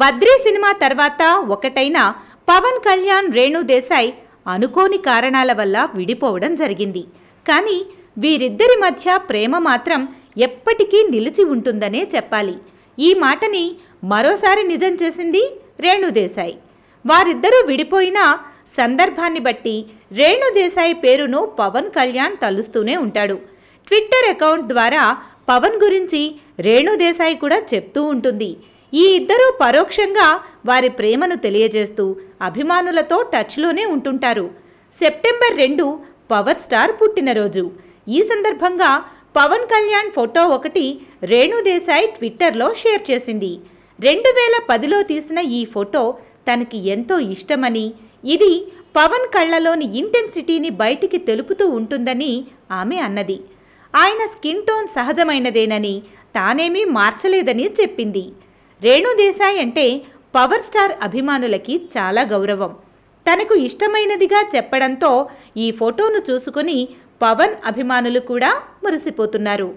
Badri cinema తర్వాత ఒకటైన పవన్ కళ్యాణ్ రేణు దేశాయ్ అనుకోని కారణాల వల్ల విడిపోవడం జరిగింది కానీ వీరిద్దరి మధ్య ప్రేమ మాత్రం ఎప్పటికీ నిలిచి ఉంటుందనే చెప్పాలి ఈ మాటని మరోసారి నిజం చేసింది రేణుదేశాయ్ వారిద్దరూ విడిపోయిన సందర్భాన్ని బట్టి రేణుదేశాయ్ పేరును పవన్ కళ్యాణ్ తలుస్తూనే ఉంటాడు ట్విట్టర్ అకౌంట్ ద్వారా పవన్ గురించి రేణుదేశాయ్ కూడా చెప్తూ ఉంటుంది ఈ ఇద్దరూ పరోక్షంగా వారి ప్రేమను తెలియజేస్తూ అభిమానులతో టచ్లోనే ఉంటుంటారు సెప్టెంబర్ రెండు పవర్ స్టార్ పుట్టినరోజు ఈ సందర్భంగా పవన్ కళ్యాణ్ ఫోటో ఒకటి రేణుదేశాయ్ ట్విట్టర్లో షేర్ చేసింది రెండు వేల పదిలో తీసిన ఈ ఫోటో తనకి ఎంతో ఇష్టమని ఇది పవన్ కళ్ళలోని ఇంటెన్సిటీని బయటికి తెలుపుతూ ఉంటుందని ఆమె అన్నది ఆయన స్కిన్ టోన్ సహజమైనదేనని తానేమీ మార్చలేదని చెప్పింది రేణుదేశాయ్ అంటే పవర్ స్టార్ అభిమానులకి చాలా గౌరవం తనకు ఇష్టమైనదిగా చెప్పడంతో ఈ ఫోటోను చూసుకుని పవన్ అభిమానులు కూడా మురిసిపోతున్నారు